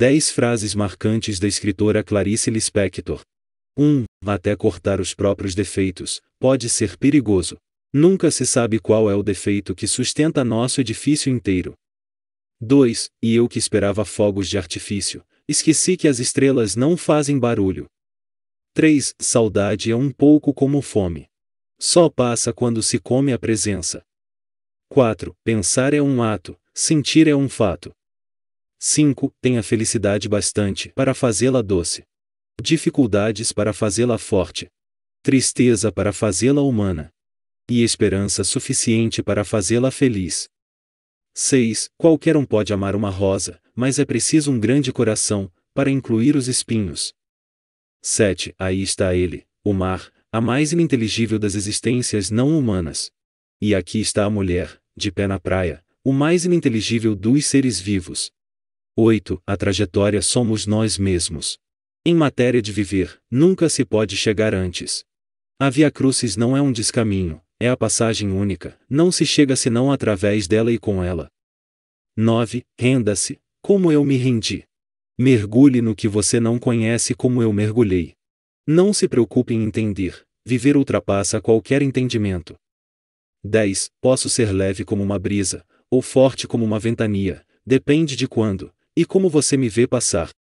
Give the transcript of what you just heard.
10 frases marcantes da escritora Clarice Lispector. 1. Até cortar os próprios defeitos, pode ser perigoso. Nunca se sabe qual é o defeito que sustenta nosso edifício inteiro. 2. E eu que esperava fogos de artifício, esqueci que as estrelas não fazem barulho. 3. Saudade é um pouco como fome. Só passa quando se come a presença. 4. Pensar é um ato, sentir é um fato. 5. Tenha felicidade bastante para fazê-la doce. Dificuldades para fazê-la forte. Tristeza para fazê-la humana. E esperança suficiente para fazê-la feliz. 6. Qualquer um pode amar uma rosa, mas é preciso um grande coração para incluir os espinhos. 7. Aí está ele, o mar, a mais ininteligível das existências não humanas. E aqui está a mulher, de pé na praia, o mais ininteligível dos seres vivos. 8. A trajetória somos nós mesmos. Em matéria de viver, nunca se pode chegar antes. A Via Crucis não é um descaminho, é a passagem única, não se chega senão através dela e com ela. 9. Renda-se, como eu me rendi. Mergulhe no que você não conhece como eu mergulhei. Não se preocupe em entender, viver ultrapassa qualquer entendimento. 10. Posso ser leve como uma brisa, ou forte como uma ventania, depende de quando, e como você me vê passar?